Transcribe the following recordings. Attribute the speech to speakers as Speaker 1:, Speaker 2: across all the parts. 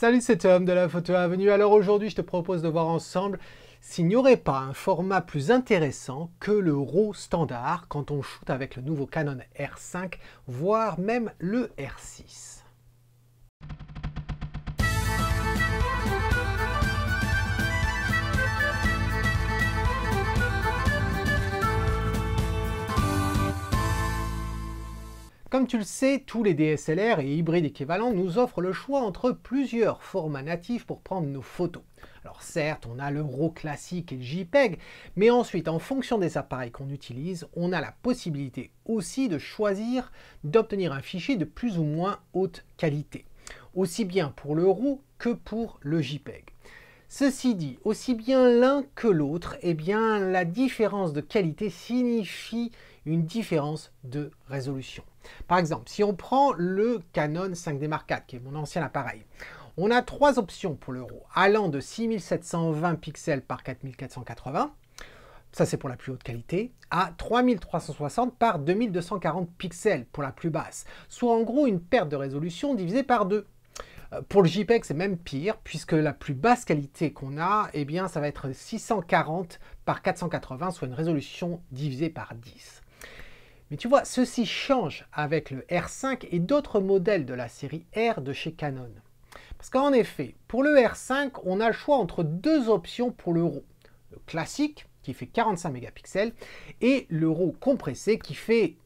Speaker 1: Salut, c'est Tom de la Photo Avenue. Alors aujourd'hui, je te propose de voir ensemble s'il n'y aurait pas un format plus intéressant que le RAW standard quand on shoot avec le nouveau Canon R5, voire même le R6. Comme tu le sais, tous les DSLR et hybrides équivalents nous offrent le choix entre plusieurs formats natifs pour prendre nos photos. Alors certes, on a le RAW classique et le JPEG, mais ensuite, en fonction des appareils qu'on utilise, on a la possibilité aussi de choisir d'obtenir un fichier de plus ou moins haute qualité, aussi bien pour le RAW que pour le JPEG. Ceci dit, aussi bien l'un que l'autre, eh bien la différence de qualité signifie une différence de résolution. Par exemple, si on prend le Canon 5D Mark IV, qui est mon ancien appareil, on a trois options pour l'euro, allant de 6720 pixels par 4480, ça c'est pour la plus haute qualité, à 3360 par 2240 pixels pour la plus basse, soit en gros une perte de résolution divisée par 2. Euh, pour le JPEG, c'est même pire, puisque la plus basse qualité qu'on a, eh bien, ça va être 640 par 480, soit une résolution divisée par 10. Mais tu vois, ceci change avec le R5 et d'autres modèles de la série R de chez Canon. Parce qu'en effet, pour le R5, on a le choix entre deux options pour le RAW. Le classique, qui fait 45 mégapixels, et le RAW compressé, qui fait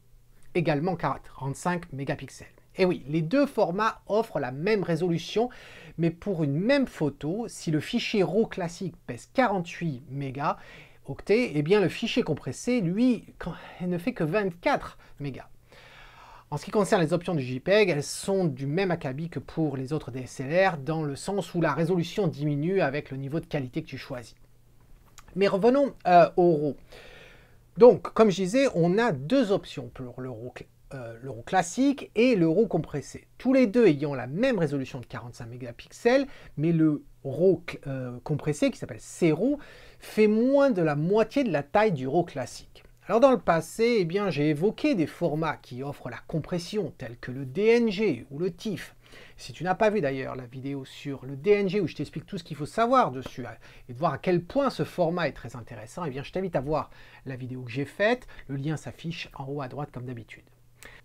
Speaker 1: également 45 mégapixels. Et eh oui, les deux formats offrent la même résolution, mais pour une même photo, si le fichier RAW classique pèse 48 mégas, et eh bien le fichier compressé, lui, ne fait que 24 mégas. En ce qui concerne les options du JPEG, elles sont du même acabit que pour les autres DSLR, dans le sens où la résolution diminue avec le niveau de qualité que tu choisis. Mais revenons euh, au RAW. Donc, comme je disais, on a deux options pour le RAW euh, l'euro classique et l'euro compressé. Tous les deux ayant la même résolution de 45 mégapixels, mais le RAW euh, compressé, qui s'appelle CERO, fait moins de la moitié de la taille du RAW classique. Alors dans le passé, eh bien, j'ai évoqué des formats qui offrent la compression, tels que le DNG ou le TIFF. Si tu n'as pas vu d'ailleurs la vidéo sur le DNG où je t'explique tout ce qu'il faut savoir dessus euh, et de voir à quel point ce format est très intéressant, eh bien je t'invite à voir la vidéo que j'ai faite. Le lien s'affiche en haut à droite comme d'habitude.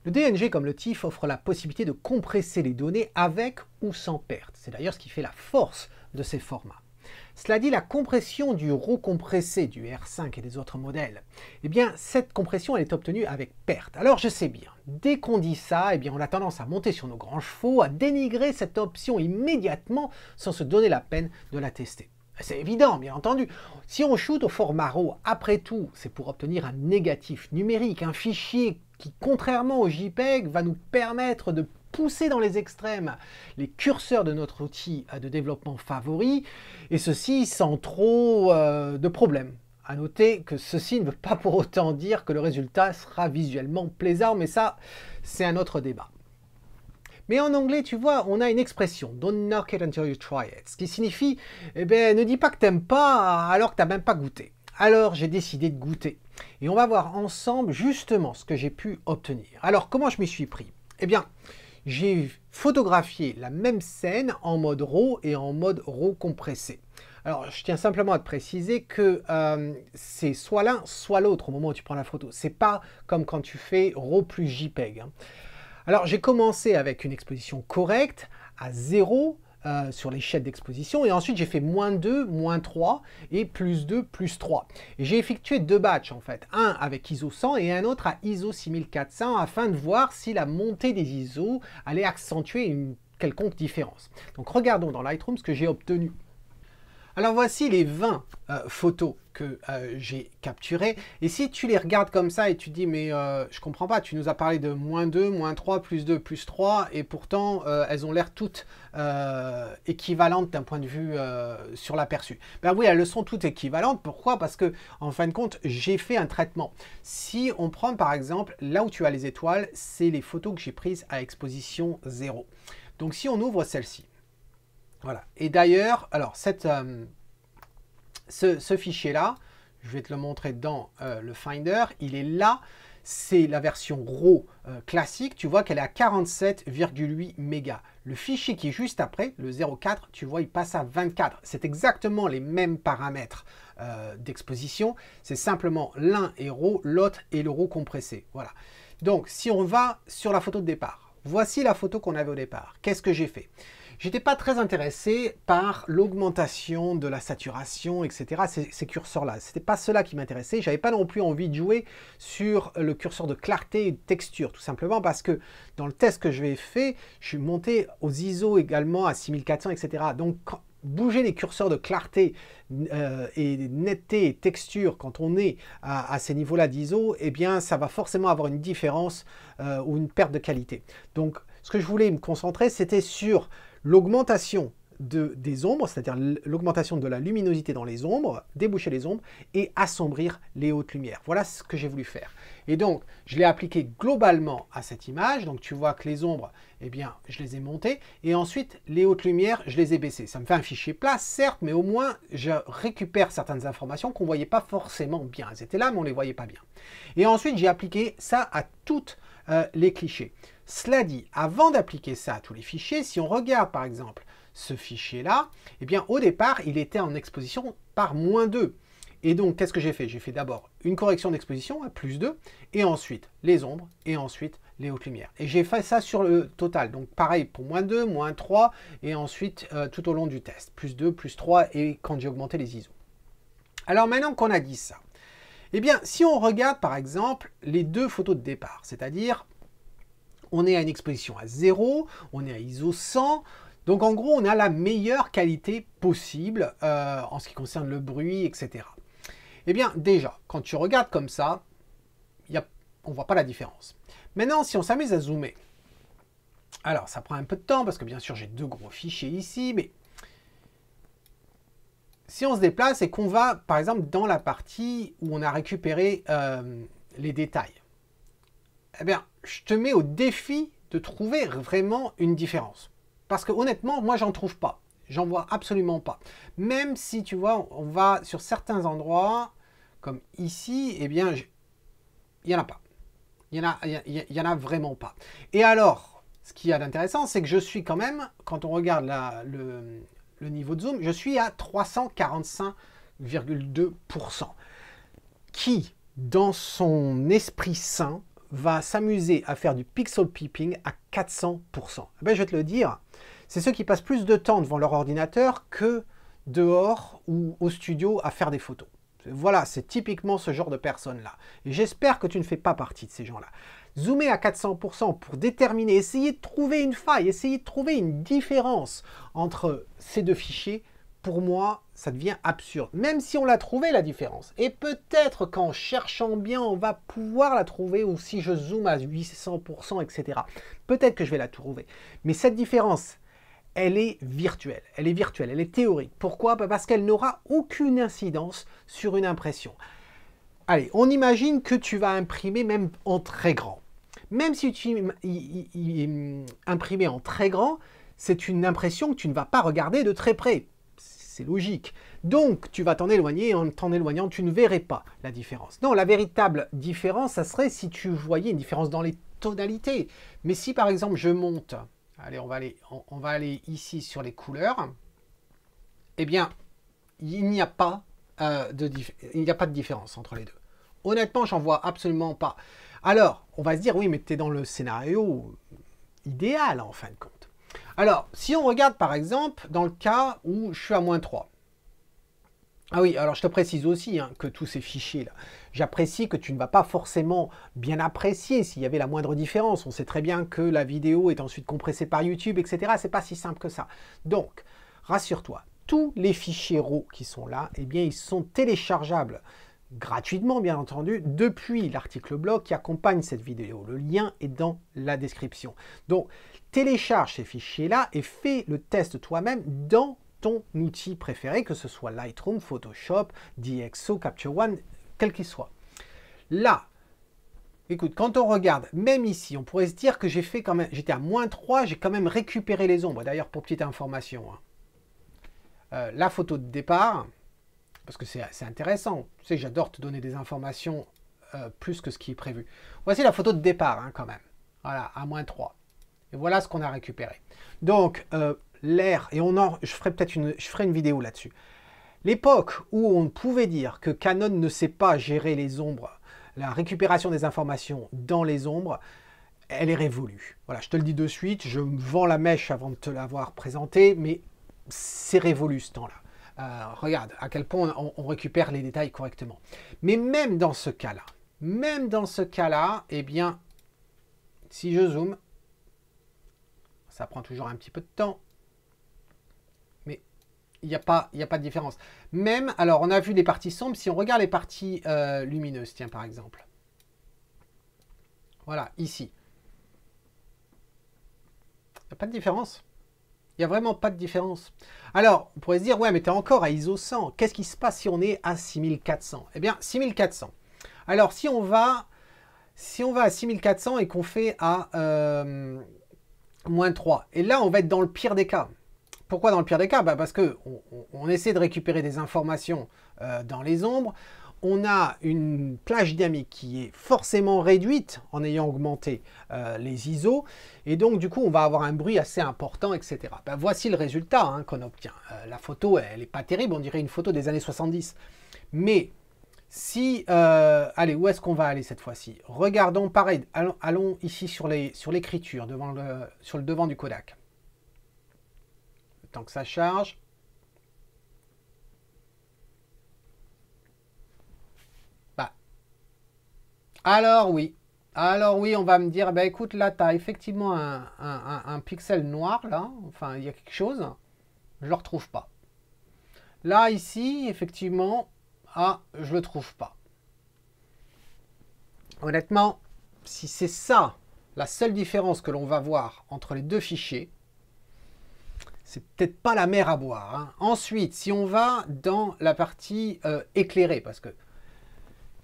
Speaker 1: Le DNG comme le TIFF offre la possibilité de compresser les données avec ou sans perte. C'est d'ailleurs ce qui fait la force de ces formats. Cela dit, la compression du RAW compressé du R5 et des autres modèles, eh bien, cette compression, elle est obtenue avec perte. Alors, je sais bien, dès qu'on dit ça, eh bien, on a tendance à monter sur nos grands chevaux, à dénigrer cette option immédiatement sans se donner la peine de la tester. C'est évident, bien entendu. Si on shoot au format RAW, après tout, c'est pour obtenir un négatif numérique, un fichier qui, contrairement au JPEG, va nous permettre de pousser dans les extrêmes les curseurs de notre outil de développement favori, et ceci sans trop euh, de problèmes. À noter que ceci ne veut pas pour autant dire que le résultat sera visuellement plaisant, mais ça, c'est un autre débat. Mais en anglais, tu vois, on a une expression, don't knock it until you try it, ce qui signifie, eh ben, ne dis pas que t'aimes pas alors que t'as même pas goûté. Alors, j'ai décidé de goûter. Et on va voir ensemble justement ce que j'ai pu obtenir. Alors comment je m'y suis pris Eh bien, j'ai photographié la même scène en mode RAW et en mode RAW compressé. Alors, je tiens simplement à te préciser que euh, c'est soit l'un, soit l'autre au moment où tu prends la photo. C'est pas comme quand tu fais RAW plus JPEG. Hein. Alors, j'ai commencé avec une exposition correcte à 0, euh, sur les chaînes d'exposition. Et ensuite, j'ai fait moins 2, moins 3 et plus 2, plus 3. j'ai effectué deux batchs en fait. Un avec ISO 100 et un autre à ISO 6400 afin de voir si la montée des ISO allait accentuer une quelconque différence. Donc regardons dans Lightroom ce que j'ai obtenu. Alors voici les 20 euh, photos que euh, j'ai capturées. Et si tu les regardes comme ça et tu dis mais je euh, je comprends pas, tu nous as parlé de moins 2, moins 3, plus 2, plus 3 et pourtant elles ont l'air toutes équivalentes d'un point de vue sur l'aperçu. Ben oui, elles le sont toutes équivalentes. Pourquoi Parce que en fin de compte, j'ai fait un traitement. Si on prend par exemple là où tu as les étoiles, c'est les photos que j'ai prises à exposition 0. Donc si on ouvre celle-ci, voilà. Et d'ailleurs, alors euh, ce, fichier-là, je vais te le montrer dans euh, le Finder, il est là. C'est la version RAW euh, classique. Tu vois qu'elle est à 47,8 mégas. Le fichier qui est juste après, le 04, tu vois, il passe à 24. C'est exactement les mêmes paramètres d'exposition. C'est simplement l'un est RAW, l'autre est le RAW compressé. Voilà. Donc, si on va sur la photo de départ, voici la photo qu'on avait au départ. Qu'est-ce que j'ai fait J'étais pas très intéressé par l'augmentation de la saturation, etc. Ces, curseurs-là, n'était pas cela qui m'intéressait. n'avais pas non plus envie de jouer sur le curseur de clarté et de texture, tout simplement parce que dans le test que je vais faire, je suis monté aux ISO également à 6400, etc. Donc bouger les curseurs de clarté euh, et netteté et texture quand on est à, ces niveaux-là d'ISO, eh bien ça va forcément avoir une différence euh, ou une perte de qualité. Donc ce que je voulais me concentrer, c'était sur L'augmentation des ombres, c'est-à-dire l'augmentation de la luminosité dans les ombres, déboucher les ombres et assombrir les hautes lumières. Voilà ce que j'ai voulu faire. Et donc, je l'ai appliqué globalement à cette image. Donc, tu vois que les ombres, eh bien, je les ai montées. Et ensuite, les hautes lumières, je les ai baissées. Ça me fait un fichier plat, certes, mais au moins, je récupère certaines informations qu'on ne voyait pas forcément bien. Elles étaient là, mais on ne les voyait pas bien. Et ensuite, j'ai appliqué ça à toutes euh, les clichés. Cela dit, avant d'appliquer ça à tous les fichiers, si on regarde par exemple ce fichier-là, eh bien au départ, il était en exposition par moins 2. Et donc, qu'est-ce que j'ai fait J'ai fait d'abord une correction d'exposition à plus 2, et ensuite les ombres, et ensuite les hautes lumières. Et j'ai fait ça sur le total. Donc pareil pour moins 2, moins 3, et ensuite euh, tout au long du test. Plus 2, plus 3, et quand j'ai augmenté les ISO. Alors maintenant qu'on a dit ça, eh bien si on regarde par exemple les deux photos de départ, c'est-à-dire on est à une exposition à 0, on est à ISO 100. Donc en gros, on a la meilleure qualité possible euh, en ce qui concerne le bruit, etc. Eh bien déjà, quand tu regardes comme ça, on ne voit pas la différence. Maintenant, si on s'amuse à zoomer, alors ça prend un peu de temps parce que bien sûr j'ai deux gros fichiers ici, mais si on se déplace et qu'on va par exemple dans la partie où on a récupéré euh, les détails, eh bien, je te mets au défi de trouver vraiment une différence. Parce que honnêtement, moi, j'en trouve pas. J'en vois absolument pas. Même si, tu vois, on va sur certains endroits, comme ici, eh bien, il n'y en a pas. Il n'y en, a, en a vraiment pas. Et alors, ce qui est intéressant, c'est que je suis quand même, quand on regarde le, le niveau de zoom, je suis à 345,2%. Qui, dans son esprit sain, va s'amuser à faire du pixel peeping à 400%. Eh ben, je vais te le dire, c'est ceux qui passent plus de temps devant leur ordinateur que dehors ou au studio à faire des photos. Voilà, c'est typiquement ce genre de personnes-là. j'espère que tu ne fais pas partie de ces gens-là. Zoomer à 400% pour déterminer, essayer de trouver une faille, essayer de trouver une différence entre ces deux fichiers, moi, ça devient absurde. Même si on l'a trouvé la différence. Et peut-être qu'en cherchant bien, on va pouvoir la trouver, ou si je zoome à 800%, etc. Peut-être que je vais la trouver. Mais cette différence, elle est virtuelle. Elle est virtuelle, elle est théorique. Pourquoi bah, Parce qu'elle n'aura aucune incidence sur une impression. Allez, on imagine que tu vas imprimer même en très grand. Même si tu imprimes en très grand, c'est une impression que tu ne vas pas regarder de très près c'est logique. Donc tu vas t'en éloigner en t'en éloignant, tu ne verrais pas la différence. Non, la véritable différence, ça serait si tu voyais une différence dans les tonalités. Mais si par exemple je monte, allez, on va aller, on, va aller ici sur les couleurs, eh bien, il n'y a, pas, euh, de il n'y a pas de différence entre les deux. Honnêtement, j'en vois absolument pas. Alors, on va se dire, oui, mais tu es dans le scénario idéal en fin de compte. Alors, si on regarde par exemple dans le cas où je suis à moins 3, ah oui, alors je te précise aussi hein, que tous ces fichiers-là, j'apprécie que tu ne vas pas forcément bien apprécier s'il y avait la moindre différence. On sait très bien que la vidéo est ensuite compressée par YouTube, etc. C'est pas si simple que ça. Donc, rassure-toi, tous les fichiers RAW qui sont là, eh bien, ils sont téléchargeables gratuitement, bien entendu, depuis l'article blog qui accompagne cette vidéo. Le lien est dans la description. Donc, télécharge ces fichiers-là et fais le test toi-même dans ton outil préféré, que ce soit Lightroom, Photoshop, DxO, Capture One, quel qu'il soit. Là, écoute, quand on regarde, même ici, on pourrait se dire que j'ai fait quand même, j'étais à moins 3, j'ai quand même récupéré les ombres. D'ailleurs, pour petite information, hein. euh, la photo de départ, parce que c'est intéressant, tu sais, j'adore te donner des informations euh, plus que ce qui est prévu. Voici la photo de départ, hein, quand même. Voilà, à moins 3. Et voilà ce qu'on a récupéré. Donc, euh, l'air, l'ère, et on en, je ferai peut-être une, je ferai une vidéo là-dessus. L'époque où on pouvait dire que Canon ne sait pas gérer les ombres, la récupération des informations dans les ombres, elle est révolue. Voilà, je te le dis de suite, je me vends la mèche avant de te l'avoir présentée, mais c'est révolu ce temps-là. Euh, regarde à quel point on, on, récupère les détails correctement. Mais même dans ce cas-là, même dans ce cas-là, eh bien, si je zoome, ça prend toujours un petit peu de temps. Mais il n'y a, pas, a pas de différence. Même, alors on a vu des parties sombres, si on regarde les parties euh, lumineuses, tiens par exemple. Voilà, ici. Il n'y a pas de différence. Il n'y a vraiment pas de différence. Alors, on pourrait se dire, ouais, mais tu es encore à ISO 100. Qu'est-ce qui se passe si on est à 6400 Eh bien, 6400. Alors, si on va, si on va à 6400 et qu'on fait à... Euh, moins 3. Et là, on va être dans le pire des cas. Pourquoi dans le pire des cas bah, Parce qu'on on, essaie de récupérer des informations euh, dans les ombres. On a une plage dynamique qui est forcément réduite en ayant augmenté euh, les ISO. Et donc, du coup, on va avoir un bruit assez important, etc. Bah, voici le résultat hein, qu'on obtient. Euh, la photo, elle n'est pas terrible. On dirait une photo des années 70. Mais si, euh, allez, où est-ce qu'on va aller cette fois-ci Regardons, pareil, allons, ici sur l'écriture, sur, devant le, sur le devant du Kodak. Tant que ça charge. Bah. Alors oui, alors oui, on va me dire, bah écoute, là, tu as effectivement un, un, pixel noir, là, enfin, il y a quelque chose, je ne le retrouve pas. Là, ici, effectivement, ah, je le trouve pas. Honnêtement, si c'est ça la seule différence que l'on va voir entre les deux fichiers, c'est peut-être pas la mer à boire. Hein. Ensuite, si on va dans la partie euh, éclairée, parce que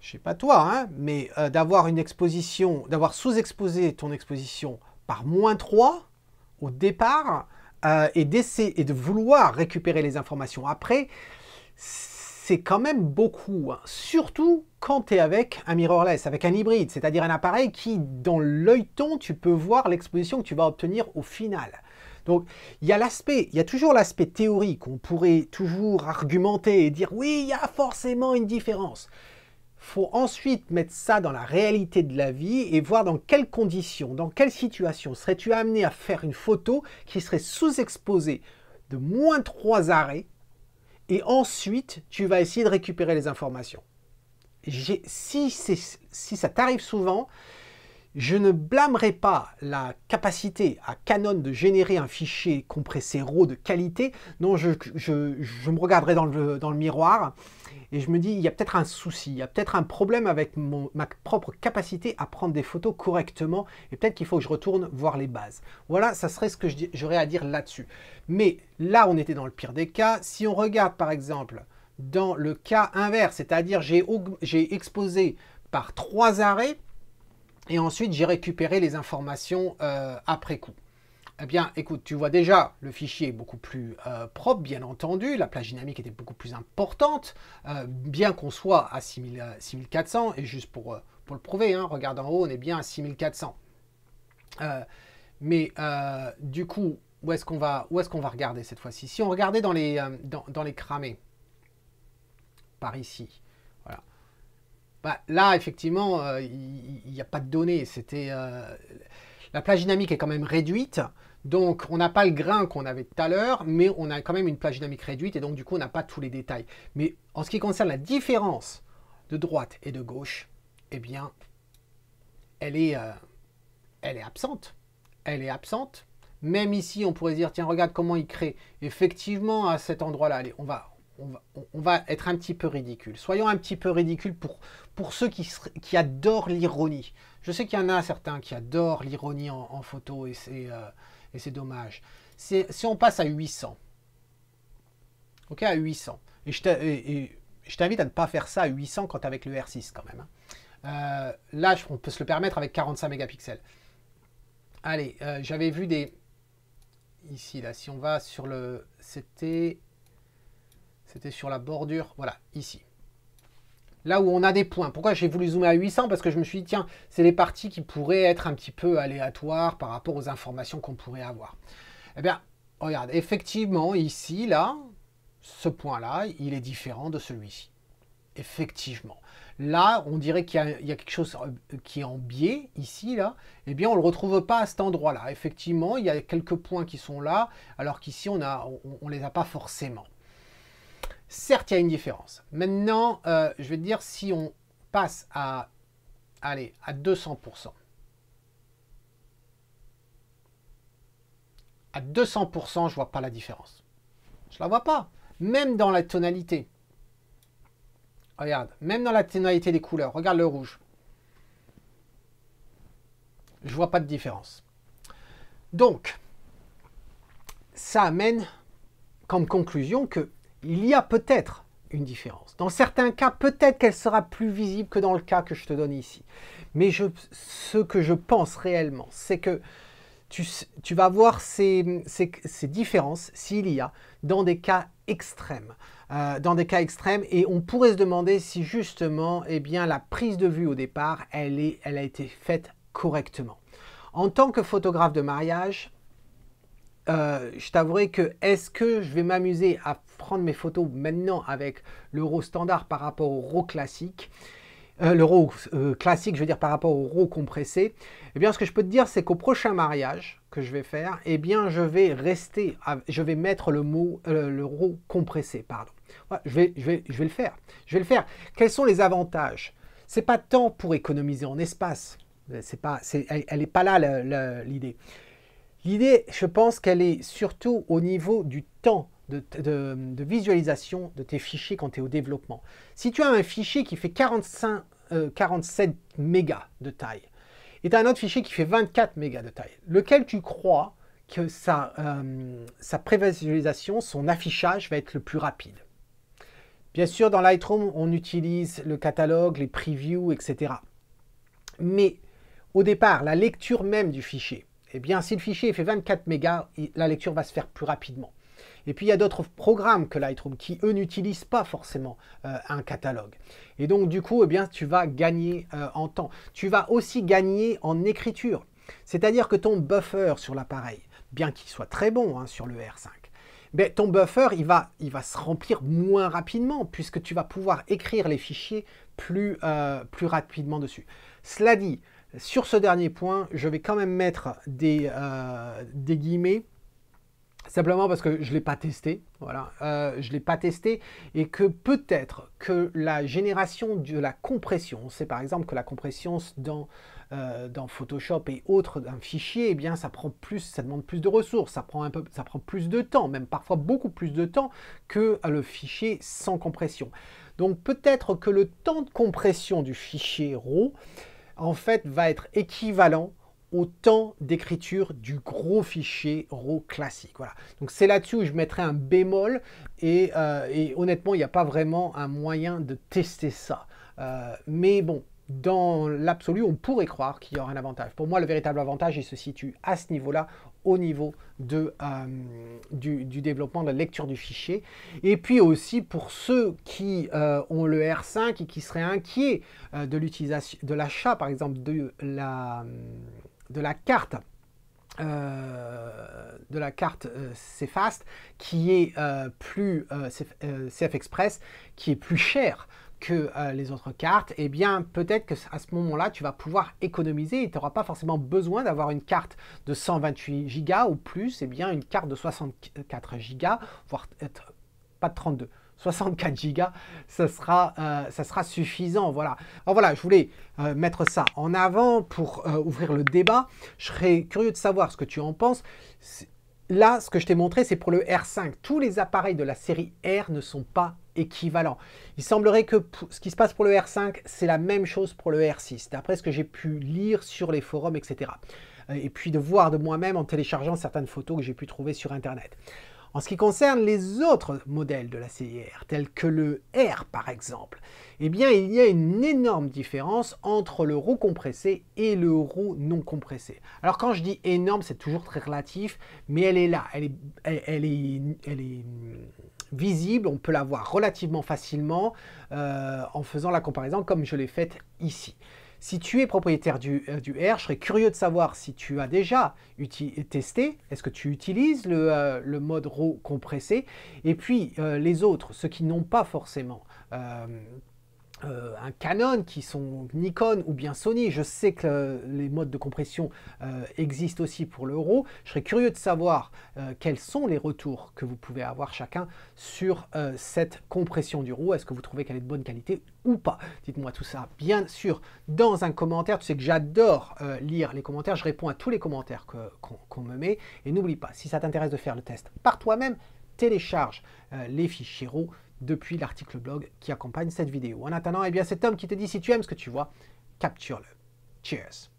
Speaker 1: je sais pas toi, hein, mais euh, d'avoir une exposition, d'avoir sous-exposé ton exposition par moins 3 au départ euh, et d'essayer et de vouloir récupérer les informations après, c'est c'est quand même beaucoup, hein. surtout quand tu es avec un mirrorless, avec un hybride, c'est-à-dire un appareil qui, dans l'œil ton, tu peux voir l'exposition que tu vas obtenir au final. Donc, il y a l'aspect, il y a toujours l'aspect théorique, on pourrait toujours argumenter et dire oui, il y a forcément une différence. Faut ensuite mettre ça dans la réalité de la vie et voir dans quelles conditions, dans quelles situations serais-tu amené à faire une photo qui serait sous-exposée de moins 3 arrêts et ensuite tu vas essayer de récupérer les informations. Si, ça t'arrive souvent, je ne blâmerai pas la capacité à Canon de générer un fichier compressé RAW de qualité. Non, je, me regarderai dans le, miroir et je me dis, il y a peut-être un souci, il y a peut-être un problème avec ma propre capacité à prendre des photos correctement et peut-être qu'il faut que je retourne voir les bases. Voilà, ça serait ce que j'aurais à dire là-dessus. Mais là, on était dans le pire des cas. Si on regarde par exemple dans le cas inverse, c'est-à-dire j'ai exposé par trois arrêts et ensuite j'ai récupéré les informations euh, après coup. Eh bien, écoute, tu vois déjà, le fichier est beaucoup plus euh, propre, bien entendu, la plage dynamique était beaucoup plus importante, euh, bien qu'on soit à 6400, et juste pour, pour le prouver, hein, regarde en haut, on est bien à 6400. mais du coup, où est-ce qu'on va, est qu'on va regarder cette fois-ci Si on regardait dans les, dans, dans les cramés, par ici, bah, là, effectivement, euh, il n'y a pas de données. C'était euh, la plage dynamique est quand même réduite. Donc, on n'a pas le grain qu'on avait tout à l'heure, mais on a quand même une plage dynamique réduite et donc, du coup, on n'a pas tous les détails. Mais en ce qui concerne la différence de droite et de gauche, eh bien, elle est, euh, elle est absente. Elle est absente. Même ici, on pourrait dire, tiens, regarde comment il crée. Effectivement, à cet endroit-là, allez, on va, on va, être un petit peu ridicule. Soyons un petit peu ridicule pour, pour ceux qui, qui adorent l'ironie. Je sais qu'il y en a certains qui adorent l'ironie en, photo et c'est euh, dommage. Si on passe à 800, ok, à 800, et je t'invite à ne pas faire ça à 800 quand avec le R6 quand même. Hein. Euh, là, on peut se le permettre avec 45 mégapixels. Allez, euh, j'avais vu des... Ici, là, si on va sur le... C'était c'était sur la bordure, voilà, ici. Là où on a des points. Pourquoi j'ai voulu zoomer à 800 Parce que je me suis dit, tiens, c'est les parties qui pourraient être un petit peu aléatoires par rapport aux informations qu'on pourrait avoir. Eh bien, regarde, effectivement, ici, là, ce point-là, il est différent de celui-ci. Effectivement. Là, on dirait qu'il y, a quelque chose euh, qui est en biais, ici, là. Eh bien, on ne le retrouve pas à cet endroit-là. Effectivement, il y a quelques points qui sont là, alors qu'ici, on ne on les a pas forcément. Certes, il y a une différence. Maintenant, euh, je vais dire, si on passe à, allez, à 200%, à 200%, je vois pas la différence. Je la vois pas. Même dans la tonalité. Regarde, même dans la tonalité des couleurs. Regarde le rouge. Je vois pas de différence. Donc, ça amène comme conclusion que il y a peut-être une différence. Dans certains cas, peut-être qu'elle sera plus visible que dans le cas que je te donne ici. Mais je, ce que je pense réellement, c'est que tu, vas voir ces, différences, s'il y a, dans des cas extrêmes. Euh, dans des cas extrêmes, et on pourrait se demander si justement, eh bien, la prise de vue au départ, elle, est, elle a été faite correctement. En tant que photographe de mariage, euh, je t'avouerai que est-ce que je vais m'amuser à prendre mes photos maintenant avec l'euro standard par rapport au RAW classique euh, l'euro euh, classique, je veux dire par rapport au RAW compressé, eh bien ce que je peux te dire, c'est qu'au prochain mariage que je vais faire, eh bien je vais rester, je vais mettre le mot, l'euro le RAW compressé, pardon. je, vais, je, vais, je vais le faire, je vais le faire. Quels sont les avantages C'est pas tant pour économiser en espace, c'est pas, elle n'est pas là l'idée. L'idée, je pense qu'elle est surtout au niveau du temps de, visualisation de tes fichiers quand tu es au développement. Si tu as un fichier qui fait 45, 47 euh, mégas de taille, et tu as un autre fichier qui fait 24 mégas de taille, lequel tu crois que euh, sa prévisualisation, son affichage va être le plus rapide. Bien sûr, dans Lightroom, on utilise le catalogue, les previews, etc. Mais au départ, la lecture même du fichier, eh bien, si le fichier fait 24 mégas, la lecture va se faire plus rapidement. Et puis il y a d'autres programmes que Lightroom qui, eux, n'utilisent pas forcément euh, un catalogue. Et donc du coup, eh tu vas gagner euh, en temps. Tu vas aussi gagner en écriture. C'est-à-dire que ton buffer sur l'appareil, bien qu'il soit très bon hein, sur le R5, ben, ton buffer, il va, il va se remplir moins rapidement puisque tu vas pouvoir écrire les fichiers plus, euh, plus rapidement dessus. Cela dit, sur ce dernier point, je vais quand même mettre des, euh, des guillemets Simplement parce que je ne l'ai pas testé, voilà, euh, je ne l'ai pas testé, et que peut-être que la génération de la compression, c'est par exemple que la compression dans, euh, dans Photoshop et autres d'un fichier, eh bien ça prend plus, ça demande plus de ressources, ça prend, un peu, ça prend plus de temps, même parfois beaucoup plus de temps que le fichier sans compression. Donc peut-être que le temps de compression du fichier RAW en fait, va être équivalent au temps d'écriture du gros fichier RAW classique. Voilà. Donc c'est là-dessus où je mettrais un bémol et, euh, honnêtement, il n'y a pas vraiment un moyen de tester ça. Euh, mais bon, dans l'absolu, on pourrait croire qu'il y aura un avantage. Pour moi, le véritable avantage, il se situe à ce niveau-là, au niveau de, euh, du, développement de la lecture du fichier. Et puis aussi pour ceux qui euh, ont le R5 et qui seraient inquiets euh, de l'utilisation de l'achat par exemple de la, de la carte. de la carte CFast qui est plus CF, Express qui est plus cher que euh, les autres cartes, eh bien peut-être que à ce moment-là, tu vas pouvoir économiser et tu n'auras pas forcément besoin d'avoir une carte de 128 Go ou plus, et eh bien une carte de 64 Go, voire être, pas de 32. 64 gigas, ça sera, euh, ça sera suffisant. Voilà. voilà, je voulais euh, mettre ça en avant pour ouvrir le débat. Je serais curieux de savoir ce que tu en penses. Là, ce que je t'ai montré, c'est pour le R5. Tous les appareils de la série R ne sont pas équivalent. Il semblerait que ce qui se passe pour le R5, c'est la même chose pour le R6, d'après ce que j'ai pu lire sur les forums, etc. Euh, et puis de voir de moi-même en téléchargeant certaines photos que j'ai pu trouver sur Internet. En ce qui concerne les autres modèles de la CIR, tels que le R par exemple, eh bien il y a une énorme différence entre le roue compressé et le roue non compressé. Alors quand je dis énorme, c'est toujours très relatif, mais elle est là, elle elle est visible, on peut la voir relativement facilement euh, en faisant la comparaison comme je l'ai faite ici. Si tu es propriétaire du, euh, R, je serais curieux de savoir si tu as déjà testé, est-ce que tu utilises le, euh, le, mode RAW compressé, et puis les autres, ceux qui n'ont pas forcément euh, un Canon, qui sont Nikon ou bien Sony. Je sais que euh, les modes de compression euh, existent aussi pour l'euro. Je serais curieux de savoir quels sont les retours que vous pouvez avoir chacun sur cette compression du roue. Est-ce que vous trouvez qu'elle est de bonne qualité ou pas Dites-moi tout ça, bien sûr, dans un commentaire. Tu sais que j'adore lire les commentaires. Je réponds à tous les commentaires qu'on me met. Et n'oublie pas, si ça t'intéresse de faire le test par toi-même, télécharge les fichiers RAW depuis l'article blog qui accompagne cette vidéo. En attendant, eh bien cet homme qui te dit si tu aimes ce que tu vois, capture-le. Cheers